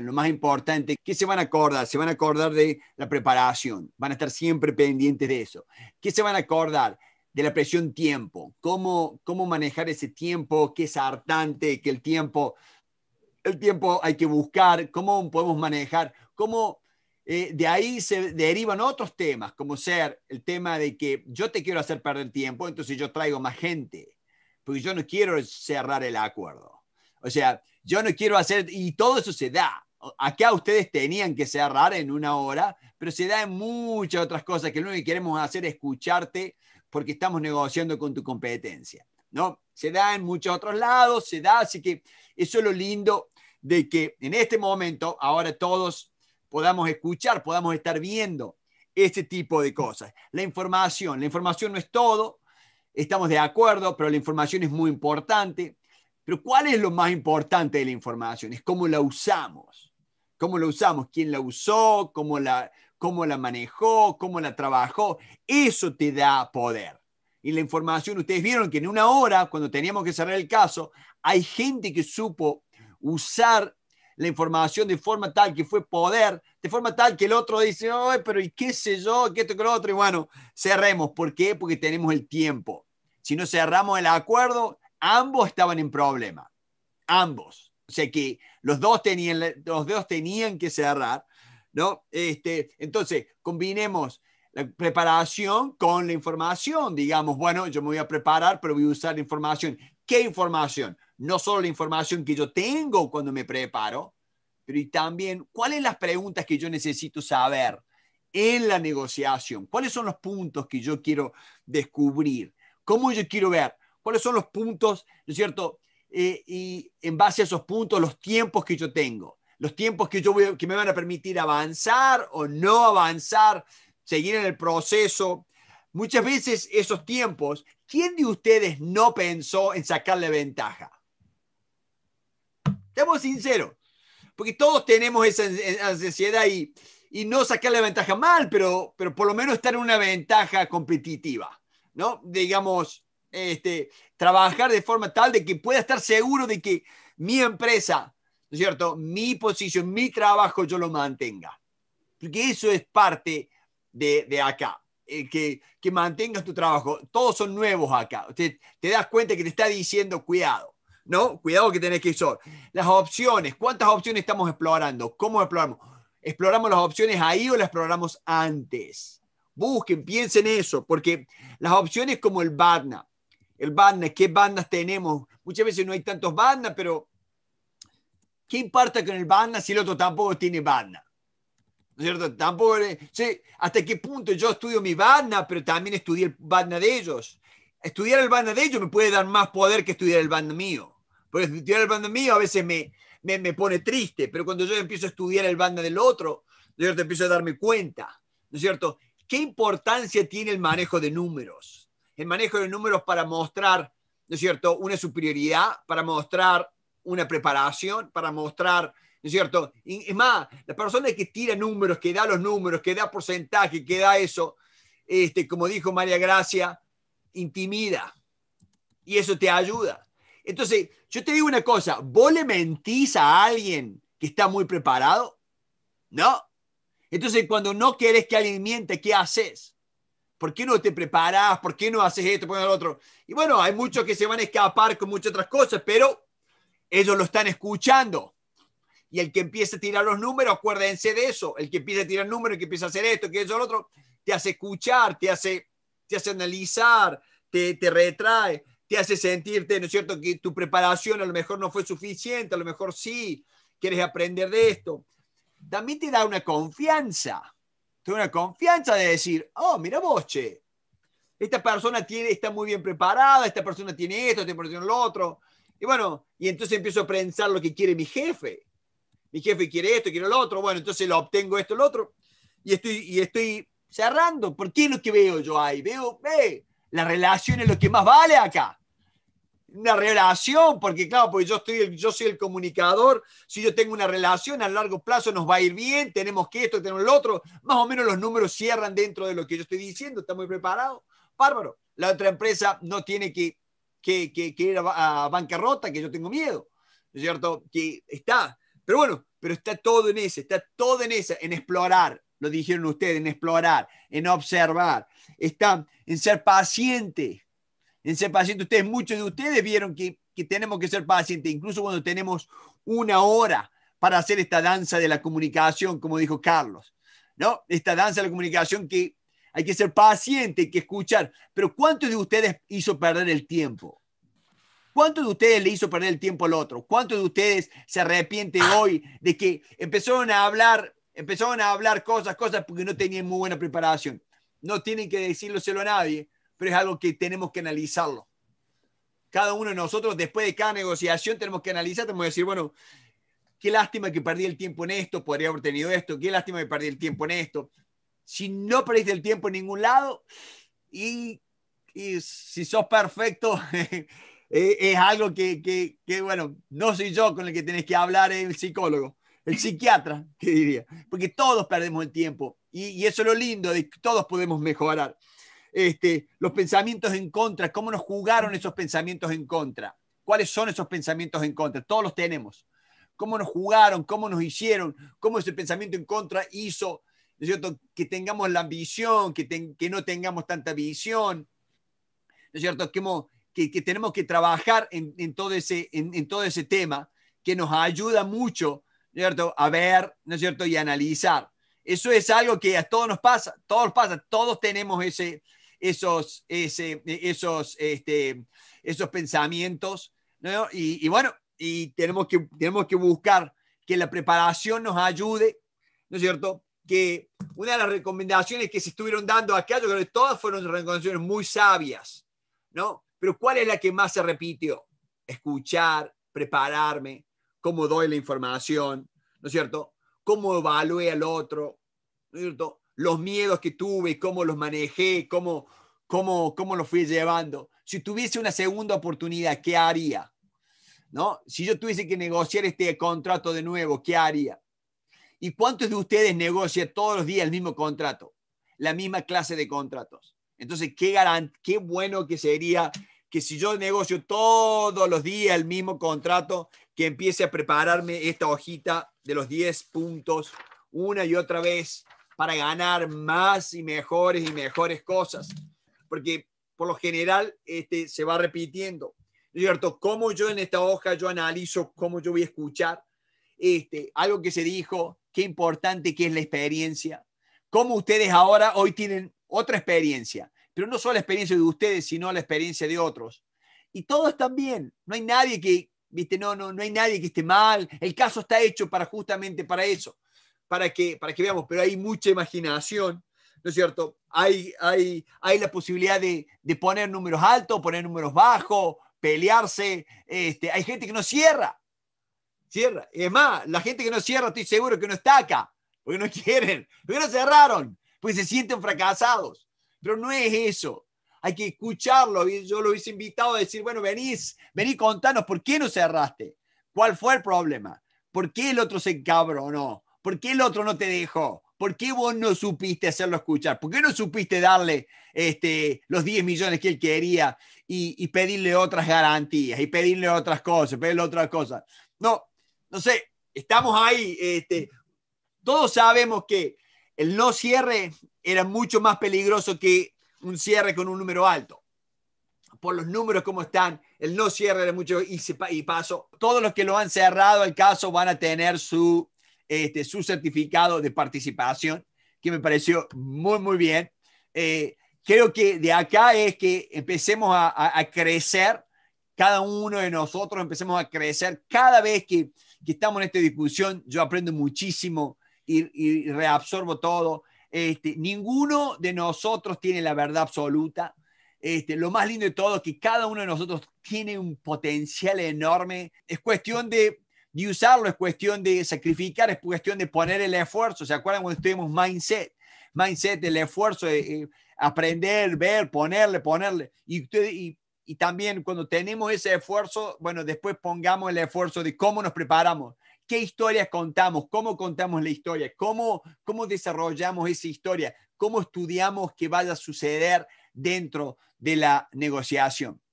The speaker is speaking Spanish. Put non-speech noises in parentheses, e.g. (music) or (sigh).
lo más importante, ¿qué se van a acordar? Se van a acordar de la preparación, van a estar siempre pendientes de eso. ¿Qué se van a acordar? De la presión tiempo, cómo, cómo manejar ese tiempo, que es hartante, que el tiempo, el tiempo hay que buscar, cómo podemos manejar, cómo eh, de ahí se derivan otros temas, como ser el tema de que yo te quiero hacer perder tiempo, entonces yo traigo más gente, porque yo no quiero cerrar el acuerdo. O sea, yo no quiero hacer, y todo eso se da acá ustedes tenían que cerrar en una hora, pero se da en muchas otras cosas que lo único que queremos hacer es escucharte porque estamos negociando con tu competencia, ¿no? Se da en muchos otros lados, se da, así que eso es lo lindo de que en este momento ahora todos podamos escuchar, podamos estar viendo este tipo de cosas. La información, la información no es todo, estamos de acuerdo, pero la información es muy importante. Pero ¿cuál es lo más importante de la información? Es cómo la usamos. ¿Cómo la usamos? ¿Quién la usó? ¿Cómo la, cómo la manejó? ¿Cómo la trabajó? Eso te da poder. Y la información, ustedes vieron que en una hora, cuando teníamos que cerrar el caso, hay gente que supo usar la información de forma tal que fue poder, de forma tal que el otro dice, pero ¿y qué sé yo? ¿Qué esto que lo otro? Y bueno, cerremos. ¿Por qué? Porque tenemos el tiempo. Si no cerramos el acuerdo, ambos estaban en problema, ambos. O sea que los dos tenían, los dos tenían que cerrar, ¿no? Este, entonces, combinemos la preparación con la información. Digamos, bueno, yo me voy a preparar, pero voy a usar la información. ¿Qué información? No solo la información que yo tengo cuando me preparo, pero y también cuáles las preguntas que yo necesito saber en la negociación, cuáles son los puntos que yo quiero descubrir, cómo yo quiero ver cuáles son los puntos, ¿no es cierto? Eh, y en base a esos puntos, los tiempos que yo tengo, los tiempos que, yo que me van a permitir avanzar o no avanzar, seguir en el proceso. Muchas veces esos tiempos, ¿quién de ustedes no pensó en sacarle ventaja? Seamos sinceros, porque todos tenemos esa eh, ansiedad y, y no sacarle ventaja mal, pero, pero por lo menos estar en una ventaja competitiva, ¿no? Digamos, este, trabajar de forma tal de que pueda estar seguro de que mi empresa, ¿no es cierto? Mi posición, mi trabajo yo lo mantenga. Porque eso es parte de, acá. Eh, que, mantengas tu trabajo. Todos son nuevos acá. Te, das cuenta que te está diciendo cuidado, ¿no? Cuidado que tenés que ir Las opciones, ¿cuántas opciones estamos explorando? ¿Cómo exploramos? ¿Exploramos las opciones ahí o las exploramos antes? Busquen, piensen eso, porque las opciones como el BATNA, el banda, qué bandas tenemos. Muchas veces no hay tantos bandas, pero ¿qué importa con el banda si el otro tampoco tiene banda? ¿No es cierto? Tampoco, ¿sí? ¿Hasta qué punto yo estudio mi banda, pero también estudié el banda de ellos? Estudiar el banda de ellos me puede dar más poder que estudiar el banda mío. Porque estudiar el banda mío a veces me, pone triste, pero cuando yo empiezo a estudiar el banda del otro, yo empiezo a darme cuenta, ¿no es cierto? ¿Qué importancia tiene el manejo de números? el manejo de números para mostrar, ¿no es cierto?, una superioridad, para mostrar una preparación, para mostrar, ¿no es cierto? es más, la persona que tira números, que da los números, que da porcentaje, que da eso, este, como dijo María Gracia, intimida. Y eso te ayuda. Entonces, yo te digo una cosa, ¿vos le mentís a alguien que está muy preparado? No. Entonces, cuando no querés que alguien miente, ¿qué haces? ¿Por qué no te preparas? ¿Por qué no haces esto? ¿Por qué otro? Y bueno, hay muchos que se van a escapar con muchas otras cosas, pero ellos lo están escuchando. Y el que empieza a tirar los números, acuérdense de eso. El que empieza a tirar números, el que empieza a hacer esto, que eso, lo otro, te hace escuchar, te hace, te hace analizar, te, te retrae, te hace sentirte, ¿no es cierto?, que tu preparación a lo mejor no fue suficiente, a lo mejor sí, quieres aprender de esto. También te da una confianza tengo una confianza de decir, oh, mira vos, che, esta persona tiene, está muy bien preparada, esta persona tiene esto, esta persona lo otro. Y bueno, y entonces empiezo a pensar lo que quiere mi jefe. Mi jefe quiere esto, quiere lo otro, bueno, entonces lo obtengo esto, lo otro. Y estoy, y estoy cerrando. ¿Por qué es lo que veo yo ahí? Veo, ve, la relación es lo que más vale acá una relación, porque claro, porque yo, estoy yo soy el comunicador, si yo tengo una relación a largo plazo nos va a ir bien, tenemos que esto, tenemos lo otro, más o menos los números cierran dentro de lo que yo estoy diciendo, está muy preparado, bárbaro. La otra empresa no tiene que, que, que, ir a, bancarrota, que yo tengo miedo, es cierto? Que está, pero bueno, pero está todo en ese, está todo en esa, en explorar, lo dijeron ustedes, en explorar, en observar, está en ser paciente, en paciente, ustedes, muchos de ustedes vieron que, tenemos que ser pacientes, incluso cuando tenemos una hora para hacer esta danza de la comunicación, como dijo Carlos, ¿no? Esta danza de la comunicación que hay que ser paciente, hay que escuchar. Pero ¿cuántos de ustedes hizo perder el tiempo? ¿Cuántos de ustedes le hizo perder el tiempo al otro? ¿Cuántos de ustedes se arrepienten hoy de que empezaron a hablar, empezaron a hablar cosas, cosas porque no tenían muy buena preparación? No tienen que decírselo a nadie, pero es algo que tenemos que analizarlo. Cada uno de nosotros, después de cada negociación, tenemos que analizar, tenemos que decir, bueno, qué lástima que perdí el tiempo en esto, podría haber tenido esto, qué lástima que perdí el tiempo en esto. Si no perdiste el tiempo en ningún lado y, si sos perfecto, (laughs) eh, es algo que, bueno, no soy yo con el que tenés que hablar, es el psicólogo, el psiquiatra, que diría, porque todos perdemos el tiempo y, y eso es lo lindo de todos podemos mejorar. Este, los pensamientos en contra, cómo nos jugaron esos pensamientos en contra, cuáles son esos pensamientos en contra, todos los tenemos, cómo nos jugaron, cómo nos hicieron, cómo ese pensamiento en contra hizo ¿no es cierto? que tengamos la ambición, que, que no tengamos tanta visión, ¿no es cierto? Que, que, que tenemos que trabajar en, todo ese, en, todo ese tema que nos ayuda mucho ¿no es cierto? a ver ¿no es cierto? y analizar. Eso es algo que a todos nos pasa, todos pasa, todos tenemos ese, esos, ese, esos, este, esos pensamientos. ¿no? Y, bueno, y tenemos que, tenemos que buscar que la preparación nos ayude, ¿no es cierto? Que una de las recomendaciones que se estuvieron dando acá, yo creo que todas fueron recomendaciones muy sabias, ¿no? Pero ¿cuál es la que más se repitió? Escuchar, prepararme, cómo doy la información, ¿no es cierto? Cómo evalúe al otro, ¿no es cierto? los miedos que tuve, cómo los manejé, cómo, cómo, cómo los fui llevando. Si tuviese una segunda oportunidad, ¿qué haría? ¿No? Si yo tuviese que negociar este contrato de nuevo, ¿qué haría? ¿Y cuántos de ustedes negocian todos los días el mismo contrato? La misma clase de contratos. Entonces, qué, qué bueno que sería que si yo negocio todos los días el mismo contrato, que empiece a prepararme esta hojita de los 10 puntos una y otra vez para ganar más y mejores y mejores cosas, porque por lo general este, se va repitiendo. ¿Cierto? Como yo en esta hoja yo analizo cómo yo voy a escuchar este, algo que se dijo, qué importante que es la experiencia, cómo ustedes ahora hoy tienen otra experiencia, pero no solo la experiencia de ustedes, sino la experiencia de otros. Y todos están bien, no hay nadie que, viste, no, no, no hay nadie que esté mal, el caso está hecho para justamente para eso, para que, para que veamos, pero hay mucha imaginación, ¿no es cierto? Hay, hay, hay la posibilidad de, poner números altos, poner números bajos, pelearse, este, hay gente que no cierra, cierra. Es más, la gente que no cierra, estoy seguro que no está acá, porque no (laughs) quieren, porque no cerraron, pues se sienten fracasados. Pero no es eso. Hay que escucharlo. Yo lo hubiese invitado a decir, bueno, venís, vení, contanos por qué no cerraste. ¿Cuál fue el problema? ¿Por qué el otro se o no ¿Por qué el otro no te dejó? ¿Por qué vos no supiste hacerlo escuchar? ¿Por qué no supiste darle este, los 10 millones que él quería y, pedirle otras garantías y pedirle otras cosas, pedirle otras cosas? No, no sé, estamos ahí. Este, todos sabemos que el no cierre era mucho más peligroso que un cierre con un número alto. Por los números como están, el no cierre era mucho y, se, y paso. Todos los que lo han cerrado el caso van a tener su este, su certificado de participación, que me pareció muy, muy bien. Eh, creo que de acá es que empecemos a, crecer, cada uno de nosotros empecemos a crecer. Cada vez que, estamos en esta discusión, yo aprendo muchísimo y, reabsorbo todo. Este, ninguno de nosotros tiene la verdad absoluta. Este, lo más lindo de todo es que cada uno de nosotros tiene un potencial enorme. Es cuestión de y usarlo, es cuestión de sacrificar, es cuestión de poner el esfuerzo. ¿Se acuerdan cuando estuvimos mindset? Mindset, el esfuerzo de eh, eh, aprender, ver, ponerle, ponerle. Y, y, también cuando tenemos ese esfuerzo, bueno, después pongamos el esfuerzo de cómo nos preparamos qué historias contamos, cómo contamos la historia, cómo, cómo desarrollamos esa historia, cómo estudiamos que vaya a suceder dentro de la negociación.